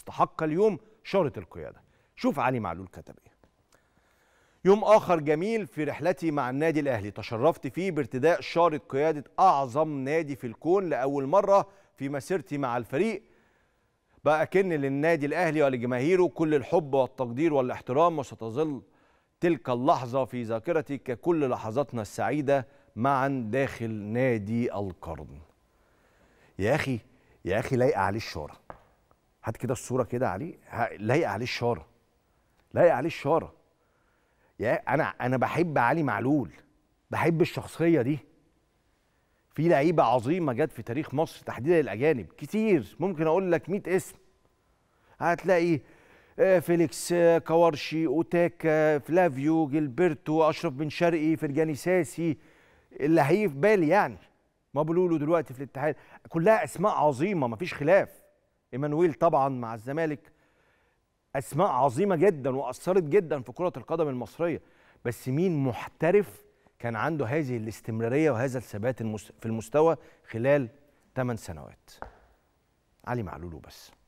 استحق اليوم شارة القيادة شوف علي معلول كتب ايه يوم آخر جميل في رحلتي مع النادي الأهلي تشرفت فيه بارتداء شارة قيادة أعظم نادي في الكون لأول مرة في مسيرتي مع الفريق بأكن للنادي الأهلي ولجماهيره كل الحب والتقدير والاحترام وستظل تلك اللحظة في ذاكرتي ككل لحظاتنا السعيدة معا داخل نادي القرن يا أخي يا أخي لايقة عليه الشاره هات كده الصوره كده عليه لايقه عليه الشاره لايقه عليه الشاره يا انا انا بحب علي معلول بحب الشخصيه دي في لعيبه عظيمه جت في تاريخ مصر تحديدا الاجانب كتير ممكن اقول لك 100 اسم هتلاقي آه، فيليكس آه، كوارشي اوتاكا فلافيو جيلبرتو اشرف بن شرقي فرجاني ساسي اللي هي في بالي يعني ما بيقولوا دلوقتي في الاتحاد كلها اسماء عظيمه مفيش خلاف ايمانويل طبعا مع الزمالك اسماء عظيمه جدا واثرت جدا في كره القدم المصريه بس مين محترف كان عنده هذه الاستمراريه وهذا الثبات في المستوى خلال 8 سنوات علي معلول بس